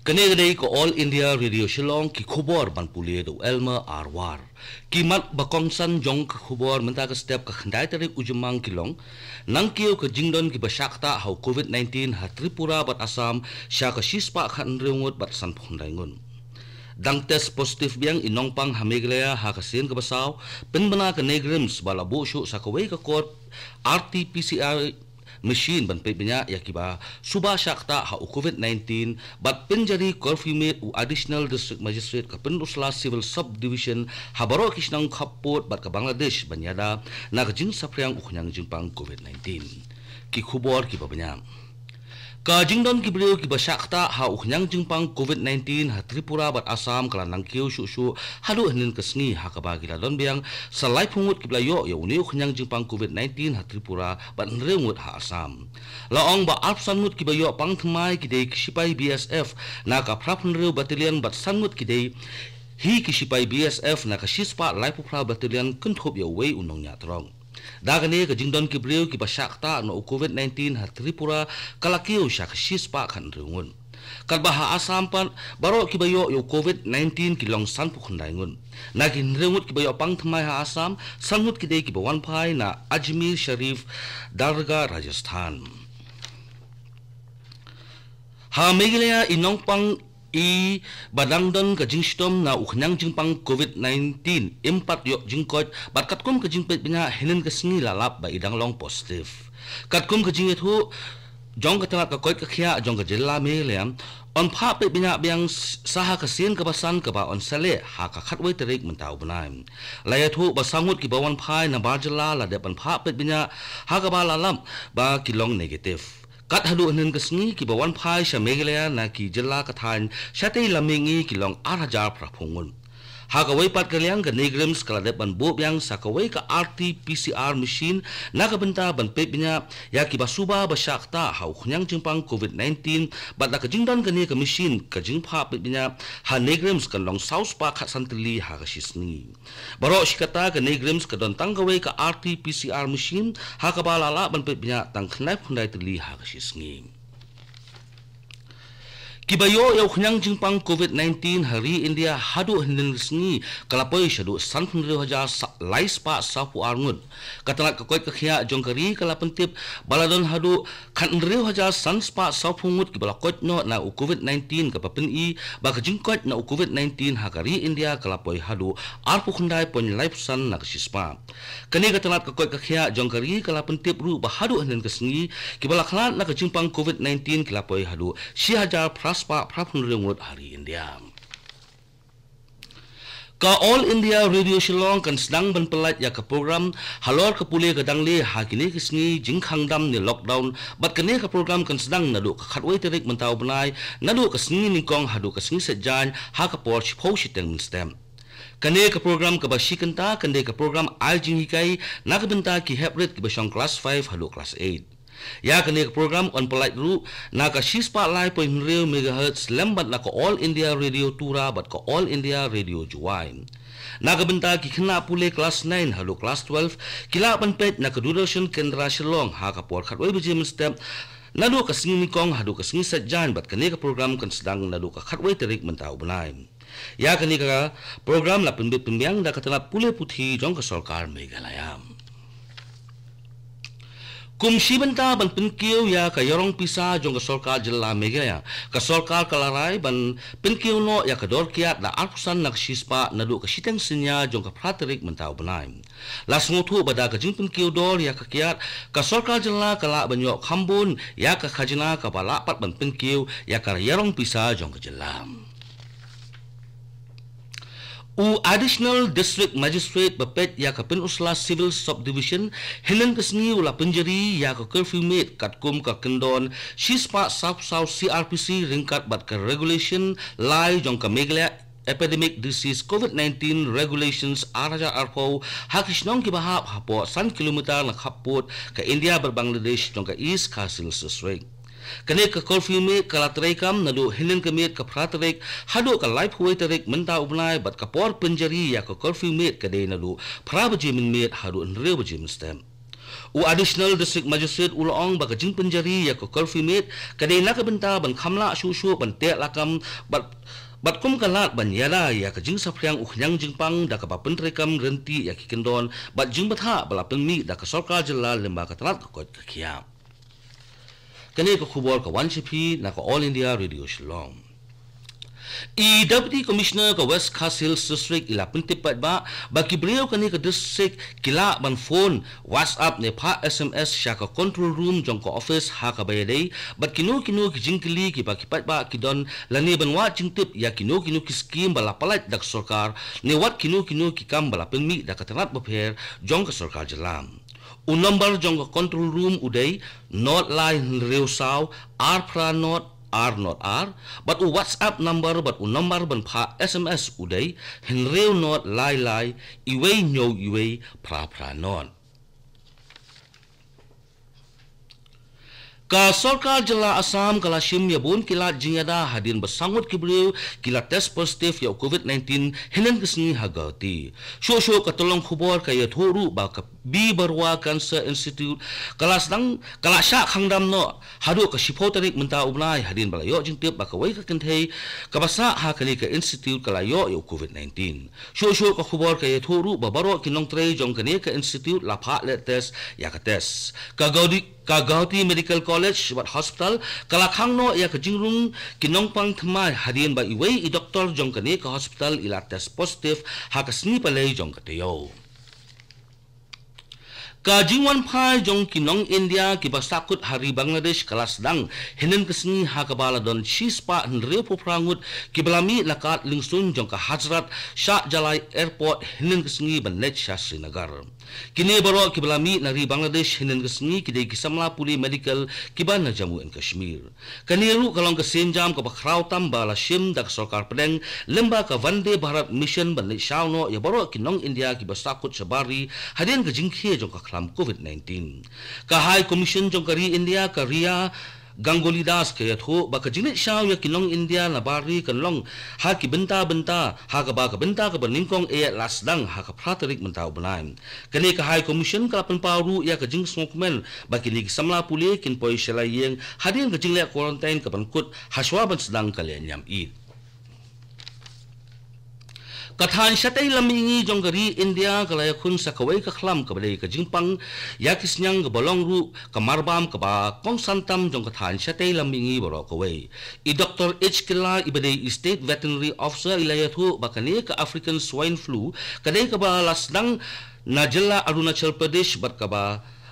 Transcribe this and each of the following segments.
kene gede ko all india radio shillong ki khubor ban puli do elma arwar ki mat ba konsan jong ka khubor menta ka step ka khandai tari ujumang kilong nang kiyo ka jingdon ki bashakta hau covid 19 ha tripura bat asam sha ka shispa khan rengot bat san phondai ngun dang test positif biang inong pang hamigleya ha ka sin ka basaw pin bana ka negrims bala bo shu rt pcr machine ban pe pinya yakiba suba shakta ha covid 19 bat penjari curfew u additional district magistrate ka pindusla civil subdivision division ha baro kishnang khapot bat ka bangladesh banyada nagjing sapriang ukhnyang jingpang covid 19 ki khubor ki babnyam Ka jingdon ki brew ki basakta ha ukhnyang jingpang COVID-19 ha Tripura bat Assam kala nang kiu su su halu hnin kasni ha ka ba gila don biang salai phungut ki blayo ya uni uhnyang jingpang COVID-19 ha Tripura bat nrengut ha Assam. Laong ba alp sanmut ki bayo pang thmai ki dei sipai BSF na ka phrap nreu batalian bat sanut ki dei hi ki BSF na ka sispa laipu phra batalian kunthop ya wei unong nya trong. Dagani ke jingdon ki breu ki basyakta no COVID-19 ha Tripura kalakiu syakshis pa kan rungun. Kalbaha asam pan baro ki bayo yo COVID-19 ki longsan pukhndai ngun. Na ki nrengut ki bayo pang thmai ha asam sangut ki dei ki bawan phai na Ajmer Sharif Darga Rajasthan. Ha Meghalaya inong pang i badang don ka jing stom na uknyang jing pang covid 19 impact yo jing kot bat kat kum ka jing pet bina hinen ka singi lalap ba idang long positive kat kum ka jing thu jong ka tanak ka koit ka khia jong ka jilla me lem on pha pe bina biang saha ka sien ka basan ka ba on sale ha ka khat wai tarik man taw banai la ya thu ba sangut ki ba wan phai na ba jilla la de pan pha pe bina ha ka ba lalam ba kilong negative กัดฮัลโหลนึงกสิงกิบวันพายชเมกเลียนาคีจลลากทานชาติลามิงีกิลองอาราจาพระพงศ์ hagawai pat kaliang ke negrim sekala depan bob yang sakawai ke RT PCR mesin naga benta ban pepnya ya ki basuba basakta hau khnyang jingpang covid 19 bat naga jingdan ke ni ke mesin ke jingpa pepnya ha negrim sekala long saus pa khat santili haga shisni baro shikata ke negrim sekala don tanggawai ke RT PCR mesin hagabalala ban pepnya tang khnaip khundai tili haga shisni Thank Kibayo ya khnyang jingpang COVID-19 hari India hadu hindin resmi kalapoy shadu san pemerintah haja lais pa sapu arngut. Katanak kekoi kekhia jongkari kalapentip baladon hadu kan pemerintah haja san pa sapu ngut kibala koit no na u COVID-19 kapapen i baka jingkoit na u COVID-19 hakari India kalapoy hadu arpu khundai pon laip san na kesispa. Kani katanak kekoi kekhia jongkari kalapentip ru bahadu hindin resmi kibala khalat na kejingpang COVID-19 kalapoy hadu si haja pras waspa phapunreng urut hari India. Ka All India Radio Shillong kan sedang berpelat ya ke program halor ke pulih ke hakini kesini jengkang dam ni lockdown bat kene ke program kan sedang naduk ke khatwai terik mentau benai naduk kesini ningkong hadu kesini sejan ha ke por shipau shiteng minstem. Kene ke program ke basi kenta kende ke program aljing hikai nak benta ki hebrit ke basyong kelas 5 hadu kelas 8. Ya yakni program on polite ru na ka shispa lai po himreu megahertz lambat la ka all india radio tura bat ka all india radio juain na ka benta ki khna pule class 9 halu class 12 kila pan pet na ka duration kendera shilong ha ka por khatoi bu jim step Nadu ka singi kong hadu ka singi sajan bat kani ka program kan sedang nadu ka khatwe terik mentau benaim. Ya kani ka program la pembiang da katana pule putih jong ka solkar megalayam. Kum si benta ban pinkiu ya ka yorong pisa jong ka sorka jela mega ya. Ka sorka kelarai ban pinkiu no ya ka dor kiat na arpusan nak shispa nado duk ka shiteng jong ka praterik mentau benai. Las mutu pada ka jing pinkiu dol ya ka kiat ka sorka jela kelak ban yok kambun ya ka khajina ka balapat ban pinkiu ya ka yorong pisa jong ka jela. U Additional District Magistrate Bapet ya ke Penusla Civil Subdivision Hinan kesini ulah penjeri ya ke curfew mit kat ke kendon Shispa South South CRPC ringkat bat ke regulation lai jong ke megalia Epidemic Disease COVID-19 Regulations Araja Arpo Hakishnong ki bahap hapo 3 kilometer nak hapot ke India berbangladesh jong ke East Kasil Sesuai kanek kakol filmi kalatrei kam nadu hinan kami kapratrek hadu ka life way terik menta ubnai bat kapor penjari ya kakol filmi kade nadu prab jimin mit hadu nreu jim stem u additional district magistrate ulong ba kajing penjari ya kakol filmi kade nak benta ban kamla shu shu ban te lakam bat Bat kum kalat ban yala ya ke jing sapriang uh nyang jing pang da ke bapun terikam renti ya kikendon bat jing betha bala pengmi da ke sorka jela lembaga telat kekuat kekiam. คนี้ก็คู่บอลกับวันชิพีนักออลอินเดียรีดิโอชิลองอีดับดีคอมมิชเนอร์กับเวสต์คาสเซิลสตริกอีลาพินติปัดบะบักกิบริโอคนี้ก็ดิสเซกกิลาบันโฟนวอทส์อัพเนพ่าเอสเอ็มเอสชากับคอนโทรลรูมจงกับออฟฟิศฮักกับเบย์เดย์บัดกินูกินูกิจิงกิลีกิบักกิปัดบะกิดอนลันีบันวัดจิงติปยากินูกินูกิสกิมบัลลาพลัดดักสุรการเนวัดกินูกินูกิคัมบัลลาพินมิดักกัตนาตบัพเฮร์จงกับสุรการเจลาม Unambal jongga control room uday not line reu sao r pra not r not r but u whatsapp number but u number ban pha sms uday hin reu not lai lai iwe nyo iwe pra pra not ka sarkar asam assam kala shim yabun kila jingada hadin basangot kibriu kila test positif ya covid 19 hinan kisni hagati sho sho katolong khubor ka yathuru ba ka bi barwa cancer institute kala sang kala sha khangdam no hadu ka shipotarik menta ublai hadin bala yo jing tep ba ka wai ka kenthei ka basa ha kali ka institute kala yo yo ya covid 19 sho sho ka khubor ka yathuru ba baro kinong tre jong kane ka institute la pha let test ya ka test ka gaudik ka gauti medical college wat hospital kala khangno ya kjingrung kinongpang thma hadien ba iwei i doctor jongkani ka hospital ila test positive ha ka sni palei jongkate yo Kajiwan pai jong kinong India kiba sakut hari Bangladesh kelas dang hinen kesini hakabala don shispa hendrio poprangut kibalami lakat lingsun jong ka Hazrat syak jalai airport hinen kesini benet syah Srinagar. Kini baru kibalami nari Bangladesh hinen kesini kide kisamla puli medical kiba najamu in Kashmir. kini ru kalong kesenjam kaba krautam bala shim dak sokar pedeng lemba ka vande bharat mission benet syawno ya baru kinong India kiba sakut sebari hadian kajingkhe jong ka kham covid 19 ka high commission kari india karia Ganguly Das ke itu, ba ka jinit yang ya India nabari bari ka long ha benta benta ha ka benta ka berning kong e las dang ha ka praterik mentau benain. Kene ka High Commission ka lapan paru ya ka jing smokmen ba ki ni pulih kin poi shalai yang hadian ka jing lea quarantine ka pankut ha shwa ban sedang ka lea nyam iit kathan shatei lamingi jongari india kala khun sakawai ka khlam ka bale ka yakis nyang ka ru kamarbam kaba ka ba kong santam jong ka than shatei lamingi i Dr h killa ibade state veterinary officer ilayatu thu bakane ka african swine flu kadekaba dei ka lasdang najalla arunachal pradesh bat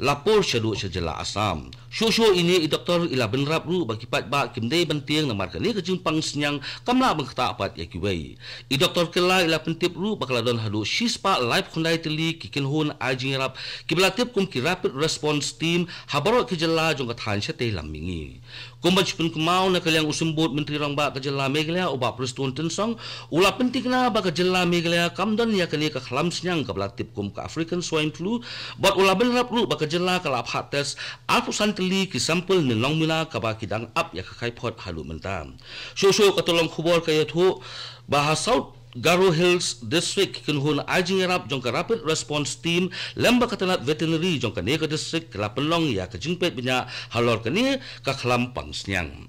lapor syaduk sejela asam. Syo-syo ini i doktor ila benrap ru bagi pat ba kimde benting na markani ke jumpang senyang kamla bengkata pat ya kiwei. I doktor kela ila pentip ru bakal don hadu shispa live kundai teli kikin hun ajing rap kiblatip kum ki rapid response team habarot ke jela jong kathan syate lamingi. Gombach pun kemau nak kalian usembut menteri rong ba kerja lame kalian ubah plus tuan tensong ulah penting na ba kerja lame kalian kam dan ya kini ke kelam senyang ke kum ke African swine flu buat ulah benar perlu ba kerja lah ke lap hat test alpusan teli ke sampel nenong mila ke ba kidang up ya kekai pot halu mentam show show kata long kubor kaya tu bahasa Garo Hills District Kinhun Ajing Arab Jongka Rapid Response Team Lembah Katanat Veterinary Jongka Nega District Kelapelong Ya Kejingpet Banyak Halor Kini Kaklam Pangsnyang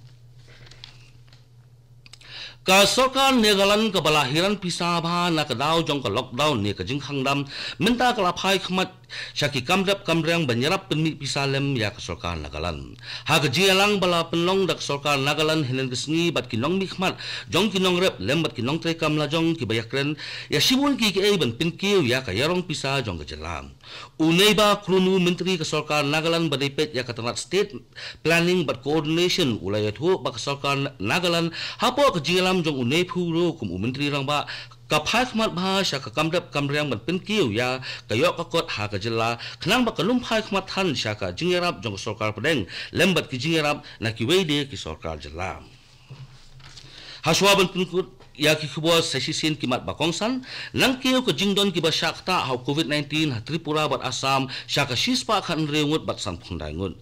Kasokan negalan kebelahiran pisah bahan nak dau jong ke lockdown ni ke jing hangdam minta kelapai kemat Syaki kamdap kamreang banyarap penmi pisalem ya kesolkan nagalan. Haga jialang bala penlong dak kesolkan nagalan hinan kesengi bat kinong mikmat. Jong kinong rep lem bat kinong trekam la jong kibayakren. Ya sibun ki ki eiban pinkiw ya kayarong pisa jong kejelam. Unai ba krunu menteri kesolkan nagalan badepet ya katanat state planning bat coordination ulayat huk bak kesolkan nagalan. Hapo kejialam jong unai puro kum menteri rang ba กับพายขมัดพาชากกำเร็บกำเรียงเหมือนเป็นกิ้วยากะยอกกดหากะจิลาขนังบักกะลุ่มพายขมัดท่านชากะจิงเงรับจงกสอการประเด็งเล่มบัดกิจิงเงรับนักกิเวเดกิสอการจิลาฮาชวาเป็นปุ่นกุ ya ki khubo sesisin kimat ba kongsan langki ko jingdon ki ba shakta ha covid 19 ha tripura bat asam shaka shispa khan rengut bat sang phundangun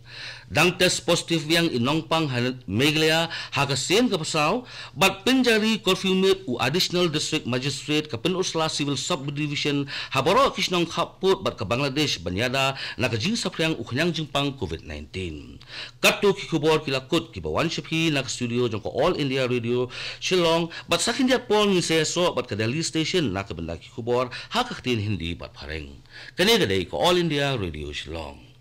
dang test positive yang inongpang ha meglea ha ka sen ka pasau bat penjari curfew mit u additional district magistrate ka pen usla civil subdivision ha boro kishnong khaput bat ka bangladesh banyada na ka jing sapriang u khnyang jingpang covid 19 katto ki khubor ki lakut ki ba wan shipi na studio jong ko all india radio shillong bat sakhi Lakin dia pon saya so bat ka Delhi station nak ka kubor hak tin hindi bat pareng. Kani ka ko All India Radio Shillong.